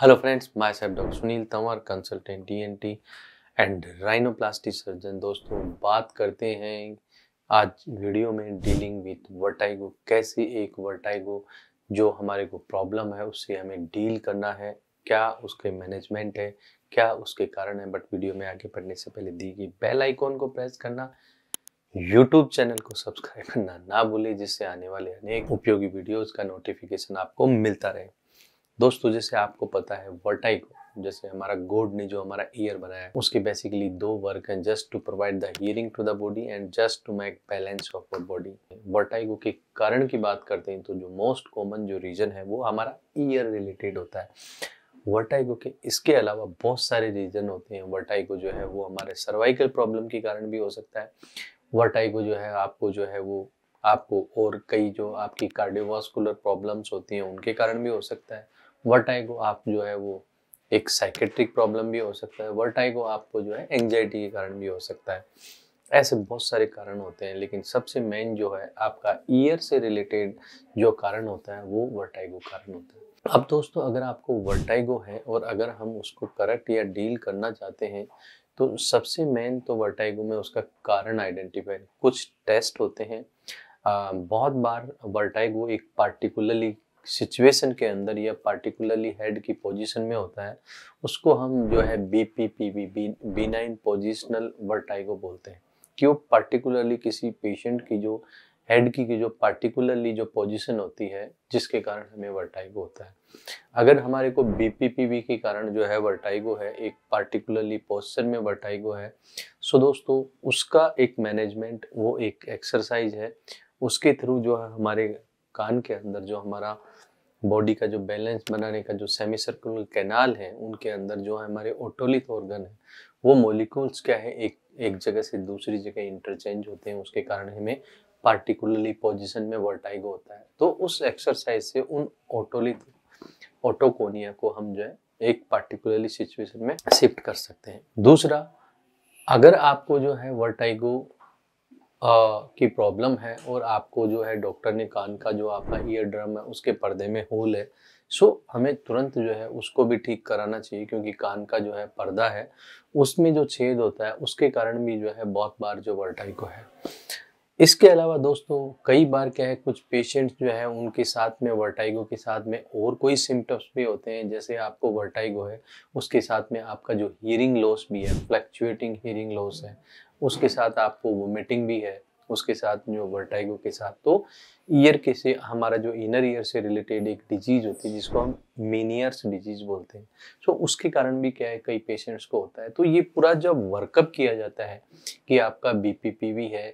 hello friends my myself doctor Sunil Tanwar consultant ENT and rhinoplastic surgeon दोस्तों बात करते हैं आज वीडियो में डीलिंग विथ वर्टाइगो कैसे एक वर्टाइगो जो हमारे को प्रॉब्लम है उससे हमें डील करना है क्या उसके मैनेजमेंट है क्या उसके कारण है बट वीडियो में आगे बढ़ने से पहले दी गई बेल आइकॉन को प्रेस करना यूट्यूब चैनल को सब्सक्राइब करना ना भूलें जिससे आने वाले अनेक उपयोगी वीडियोज़ का नोटिफिकेशन आपको मिलता रहे दोस्तों तो जैसे आपको पता है वर्टाइको जैसे हमारा गोड ने जो हमारा ईयर बनाया है उसके बेसिकली दो वर्क हैं just to provide the hearing to the body and just to make balance of our body vertigo के कारण की बात करते हैं तो जो मोस्ट कॉमन जो रीजन है वो हमारा ईयर रिलेटेड होता है वर्टाइगो के इसके अलावा बहुत सारे रीजन होते हैं वर्टाइगो जो है वो हमारे सर्वाइकल प्रॉब्लम के कारण भी हो सकता है वर्टाइगो जो है आपको जो है वो आपको और कई जो आपकी कार्डियोवास्कुलर प्रॉब्लम्स होती हैं उनके कारण भी हो सकता है वर्टाइगो आप जो है वो एक साइकेट्रिक प्रॉब्लम भी हो सकता है वर्टाइगो आपको जो है एंगजाइटी के कारण भी हो सकता है ऐसे बहुत सारे कारण होते हैं लेकिन सबसे मेन जो है आपका ईयर से रिलेटेड जो कारण होता है वो वर्टाइगो कारण होता है अब दोस्तों अगर आपको वर्टाइगो है और अगर हम उसको करेक्ट या डील करना चाहते हैं तो सबसे मेन तो वर्टाइगो में उसका कारण आइडेंटिफाई कुछ टेस्ट होते हैं आ, बहुत बार वर्टाइगो एक पार्टिकुलरली सिचुएशन के अंदर या पार्टिकुलरली हेड की पोजीशन में होता है उसको हम जो है B P P B B benign positional vertigo बोलते हैं कि वो पार्टिकुलरली किसी पेशेंट की जो हेड की, जो पार्टिकुलरली जो पोजीशन होती है जिसके कारण हमें वर्टाइगो होता है अगर हमारे को बी पी पी बी के कारण जो है वर्टाइगो है एक पार्टिकुलरली पोस्चर में वर्टाइगो है सो दोस्तों उसका एक मैनेजमेंट वो एक एक्सरसाइज है उसके थ्रू जो है हमारे कान के अंदर जो हमारा बॉडी का जो बैलेंस बनाने का जो सेमी सर्कुलर कैनाल है उनके अंदर जो है हमारे ओटोलिथ ऑर्गन है वो मोलिकुल्स क्या है एक एक जगह से दूसरी जगह इंटरचेंज होते हैं उसके कारण हमें पार्टिकुलरली पोजिशन में वर्टाइगो होता है तो उस एक्सरसाइज से उन ओटोलिथ ऑटोकोनिया को हम जो है एक पार्टिकुलरली सिचुएशन में शिफ्ट कर सकते हैं दूसरा अगर आपको जो है वर्टाइगो की प्रॉब्लम है और आपको जो है डॉक्टर ने कान का जो आपका ईयर ड्रम है उसके पर्दे में होल है सो so, हमें तुरंत जो है उसको भी ठीक कराना चाहिए क्योंकि कान का जो है पर्दा है उसमें जो छेद होता है उसके कारण भी जो है बहुत बार जो वर्टाइको है इसके अलावा दोस्तों कई बार क्या है कुछ पेशेंट्स जो है उनके साथ में वर्टाइगो के साथ में और कोई सिम्टम्स भी होते हैं जैसे आपको वर्टाइगो है उसके साथ में आपका जो हियरिंग लॉस भी है फ्लैक्चुएटिंग हीरिंग लॉस है उसके साथ आपको वोमिटिंग भी है उसके साथ जो वर्टाइगो के साथ तो ईयर के से हमारा जो इनर ईयर से रिलेटेड एक डिजीज़ होती है जिसको हम मीनियर्स डिजीज़ बोलते हैं सो तो उसके कारण भी क्या है कई पेशेंट्स को होता है तो ये पूरा जब वर्कअप किया जाता है कि आपका बी है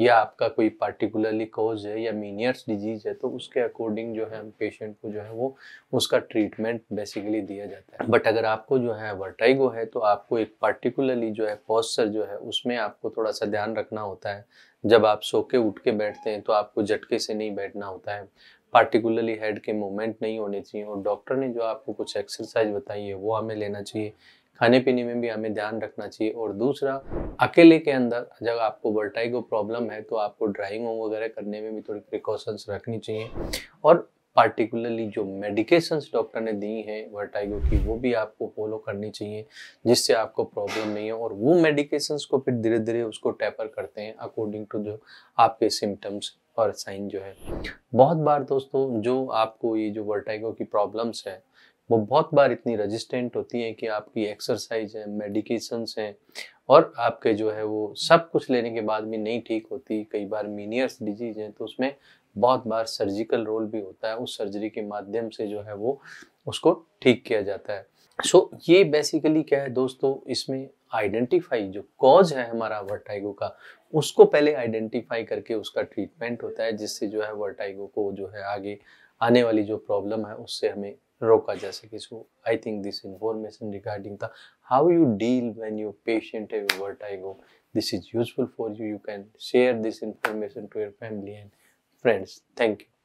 या आपका कोई पार्टिकुलरली कॉज है या मीनियर्स डिजीज है तो उसके अकॉर्डिंग जो है हम पेशेंट को जो है वो उसका ट्रीटमेंट बेसिकली दिया जाता है बट अगर आपको जो है वर्टाइगो है तो आपको एक पार्टिकुलरली जो है पॉस्चर जो है उसमें आपको थोड़ा सा ध्यान रखना होता है जब आप सो के उठ के बैठते हैं तो आपको झटके से नहीं बैठना होता है पार्टिकुलरली हेड के मूवमेंट नहीं होने चाहिए और डॉक्टर ने जो आपको कुछ एक्सरसाइज बताई है वो हमें लेना चाहिए खाने पीने में भी हमें ध्यान रखना चाहिए और दूसरा अकेले के अंदर जब आपको वर्टाइगो प्रॉब्लम है तो आपको ड्राइविंग वगैरह करने में भी थोड़ी प्रिकॉशंस रखनी चाहिए और पार्टिकुलरली जो मेडिकेशंस डॉक्टर ने दी हैं वर्टाइगो की वो भी आपको फॉलो करनी चाहिए जिससे आपको प्रॉब्लम नहीं है और वो मेडिकेशंस को फिर धीरे धीरे उसको टैपर करते हैं अकॉर्डिंग टू जो आपके सिम्टम्स और साइन जो है बहुत बार दोस्तों जो आपको ये जो वर्टाइगो की प्रॉब्लम्स है वो बहुत बार इतनी रेजिस्टेंट होती हैं कि आपकी एक्सरसाइज है मेडिकेशंस हैं और आपके जो है वो सब कुछ लेने के बाद भी नहीं ठीक होती कई बार मीनियर्स डिजीज हैं तो उसमें बहुत बार सर्जिकल रोल भी होता है उस सर्जरी के माध्यम से जो है वो उसको ठीक किया जाता है सो so, ये बेसिकली क्या है दोस्तों इसमें आइडेंटिफाई जो कॉज है हमारा वर्टाइगो का उसको पहले आइडेंटिफाई करके उसका ट्रीटमेंट होता है जिससे जो है वर्टाइगो को जो है आगे आने वाली जो प्रॉब्लम है उससे हमें रोका जा सके so I think this information regarding the how you deal when your patient have go this is useful for you you can share this information to your family and friends thank you